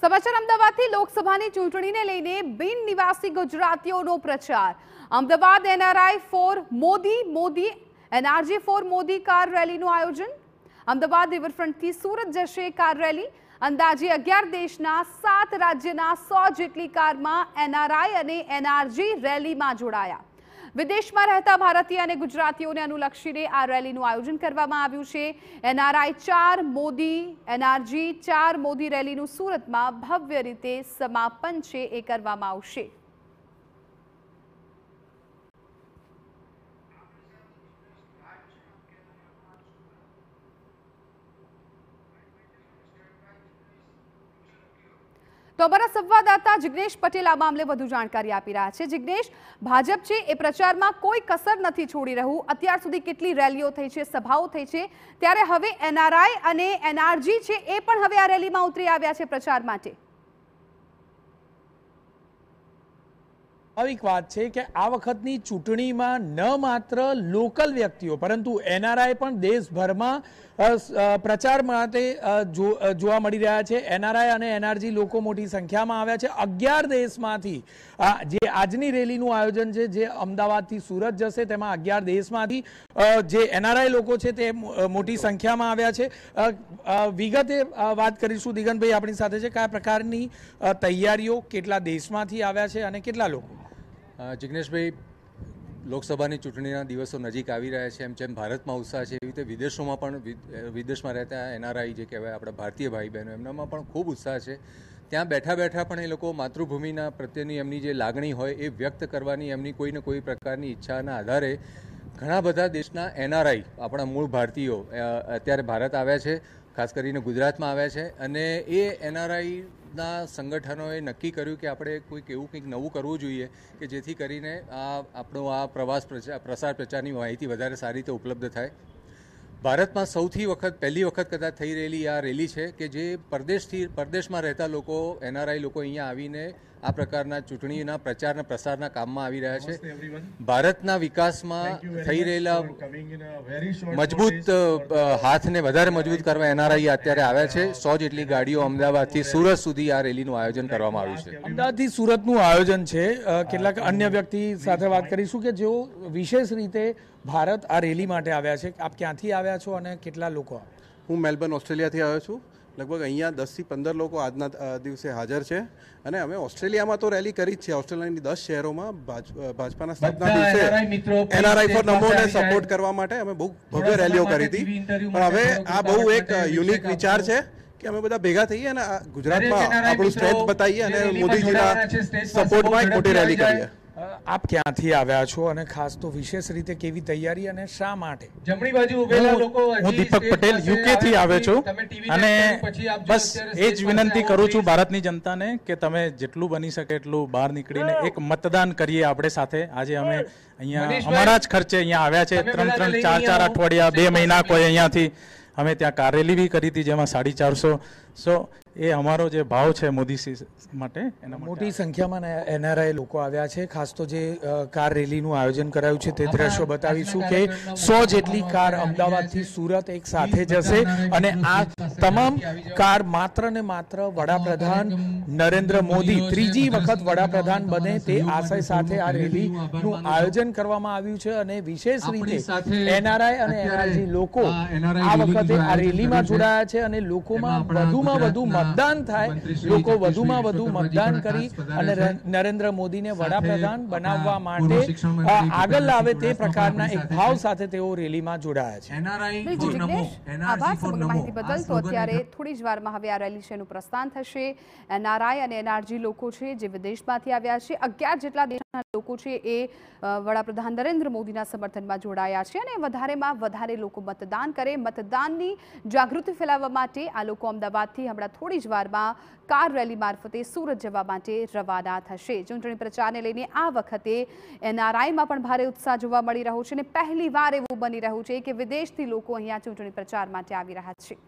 સમાચાર અમદાવાદથી લોકસભાની ચૂંટણીને લઈને બિન નિવાસી ગુજરાતીઓનો પ્રચાર Ahmedabad NRI for Modi Modi NRG for Modi car રેલીનું આયોજન અમદાવાદ રિવરફ્રન્ટથી સુરત જશે કાર રેલી અંદાજે અગિયાર દેશના સાત રાજ્યના સો જેટલી કારમાં એનઆરઆઈ અને એનઆરજી રેલીમાં જોડાયા વિદેશમાં રહેતા ભારતીય અને ગુજરાતીઓને અનુલક્ષીને આ રેલીનું આયોજન કરવામાં આવ્યું છે એનઆરઆઈ ચાર મોદી એનઆરજી ચાર મોદી રેલીનું સુરતમાં ભવ્ય રીતે સમાપન છે એ કરવામાં આવશે તો અમારા સંવાદદાતા જિગ્નેશ પટેલ આ મામલે વધુ જાણકારી આપી રહ્યા છે જિગ્નેશ ભાજપ છે એ પ્રચારમાં કોઈ કસર નથી છોડી રહ્યું અત્યાર સુધી કેટલી રેલીઓ થઈ છે સભાઓ થઈ છે ત્યારે હવે એનઆરઆઈ અને એનઆરજી છે એ પણ હવે આ રેલીમાં ઉતરી આવ્યા છે પ્રચાર માટે સ્વાભાવિક વાત છે કે આ વખતની ચૂંટણીમાં ન માત્ર લોકલ વ્યક્તિઓ પરંતુ એનઆરઆઈ પણ દેશભરમાં પ્રચાર માટે જોવા મળી રહ્યા છે એનઆરઆઈ અને એનઆરજી લોકો મોટી સંખ્યામાં આવ્યા છે અગિયાર દેશમાંથી જે આજની રેલીનું આયોજન છે જે અમદાવાદથી સુરત જશે તેમાં અગિયાર દેશમાંથી જે એનઆરઆઈ લોકો છે તે મોટી સંખ્યામાં આવ્યા છે વિગતે વાત કરીશું દિગનભાઈ આપણી સાથે છે કયા પ્રકારની તૈયારીઓ કેટલા દેશમાંથી આવ્યા છે અને કેટલા લોકો જિગ્નેશભાઈ લોકસભાની ચૂંટણીના દિવસો નજીક આવી રહ્યા છે એમ જેમ ભારતમાં ઉત્સાહ છે એવી રીતે વિદેશોમાં પણ વિદેશમાં રહેતા એનઆરઆઈ જે કહેવાય આપણા ભારતીય ભાઈ બહેનો એમનામાં પણ ખૂબ ઉત્સાહ છે ત્યાં બેઠા બેઠા પણ એ લોકો માતૃભૂમિના પ્રત્યેની એમની જે લાગણી હોય એ વ્યક્ત કરવાની એમની કોઈને કોઈ પ્રકારની ઈચ્છાના આધારે ઘણા બધા દેશના એનઆરઆઈ આપણા મૂળ ભારતીયો અત્યારે ભારત આવ્યા છે ખાસ કરીને ગુજરાતમાં આવ્યા છે અને એ એનઆરઆઈના સંગઠનોએ નક્કી કર્યું કે આપણે કોઈક એવું કંઈક નવું કરવું જોઈએ કે જેથી કરીને આ આપણો આ પ્રવાસ પ્રચાર પ્રસાર પ્રચારની માહિતી વધારે સારી રીતે ઉપલબ્ધ થાય ભારતમાં સૌથી વખત પહેલી વખત કદાચ થઈ રહેલી આ રેલી છે કે જે પરદેશથી પરદેશમાં રહેતા લોકો એનઆરઆઈ લોકો અહીંયા આવીને આ પ્રકારના ચૂંટણીના પ્રચારના પ્રસારના કામમાં આવી રહ્યા છે ભારતના વિકાસમાં થઈ રહેલા મજબૂત હાથને વધારે મજબૂત કરવા એનઆરઆઈ અત્યારે આવ્યા છે સો જેટલી ગાડીઓ અમદાવાદથી સુરત સુધી આ રેલીનું આયોજન કરવામાં આવ્યું છે અમદાવાદથી સુરતનું આયોજન છે કેટલાક અન્ય વ્યક્તિ સાથે વાત કરીશું કે જેઓ વિશેષ રીતે ભારત આ રેલી માટે આવ્યા છે આપ ક્યાંથી આવ્યા છો અને કેટલા લોકો હું મેલબર્ન ઓસ્ટ્રેલિયાથી આવ્યો છું લગભગ અહીંયા દસથી પંદર લોકો આજના દિવસે હાજર છે અને અમે ઓસ્ટ્રેલિયામાં તો રેલી કરી જ છે ઓસ્ટ્રેલિયાની દસ શહેરોમાં ભાજપાના સ્થાપના દિવસે એનઆરઆઈ ફોર નમોને સપોર્ટ કરવા માટે અમે બહુ ભવ્ય રેલીઓ કરી હતી પણ હવે આ બહુ એક યુનિક વિચાર છે કે અમે બધા ભેગા થઈએ અને ગુજરાતમાં આપણું સ્ટ્રેન્થ બતાવીએ અને મોદીજીના સપોર્ટમાં એક મોટી રેલી કરીએ આપ ક્યાંથી આવ્યા છો અને ખાસ તો વિશેષ રીતે કેવી તૈયારી અને શા માટે જમણી બાજુ ઉભેલા લોકો હું દીપક પટેલ યુકે થી આવ્યો છું અને બસ એ જ વિનંતી કરું છું ભારતની જનતાને કે તમે જેટલું બની શકે એટલું બહાર નીકળીને એક મતદાન કરીએ આપણે સાથે આજે અમે અહીંયા અમારા જ ખર્ચે અહીંયા આવ્યા છે ત્રણ ત્રણ ચાર ચાર અઠવાડિયા બે મહિના કોઈ અહીંયાથી અમે ત્યાં કારેલી બી કરી હતી જેમાં સાડી ચારસો સો એ અમારો જે ભાવ છે મોદી માટે મોટી સંખ્યામાં એનઆરઆઈ લોકો આવ્યા છે ખાસ તો જે કાર રેલીનું આયોજન કરાયું છે તે દ્રશ્યો બતાવીશું કે સો જેટલી કાર અમદાવાદથી સુરત એક સાથે જશે અને આ તમામ કાર માત્ર ને માત્ર વડાપ્રધાન નરેન્દ્ર મોદી ત્રીજી વખત વડાપ્રધાન બને તે આશય સાથે આ રેલીનું આયોજન કરવામાં આવ્યું છે અને વિશેષ રીતે એનઆરઆઈ અને એનઆરજી લોકો આ વખતે આ રેલીમાં જોડાયા છે અને લોકોમાં વધુમાં વધુ મતદાન થાય લોકો વધુમાં વધુ મતદાન કરી અને નરેન્દ્ર મોદીને વડાપ્રધાન બનાવવા માટે આગળ લાવે તે પ્રકારના એક ભાવ સાથે તેઓ રેલીમાં જોડાયા છે અત્યારે થોડી જ વારમાં હવે આ રેલી છે એનું પ્રસ્થાન થશે એનઆરઆઈ અને એનઆરજી લોકો છે જે વિદેશમાંથી આવ્યા છે અગિયાર જેટલા દેશ લોકો છે એ વડાપ્રધાન નરેન્દ્ર મોદીના સમર્થનમાં જોડાયા છે અને વધારેમાં વધારે લોકો મતદાન કરે મતદાનની જાગૃતિ ફેલાવવા માટે આ લોકો અમદાવાદથી હમણાં થોડી જ વારમાં કાર રેલી મારફતે સુરત જવા માટે રવાના થશે ચૂંટણી પ્રચારને લઈને આ વખતે એનઆરઆઈમાં પણ ભારે ઉત્સાહ જોવા મળી રહ્યો છે અને પહેલીવાર એવું બની રહ્યું છે કે વિદેશથી લોકો અહીંયા ચૂંટણી પ્રચાર માટે આવી રહ્યા છે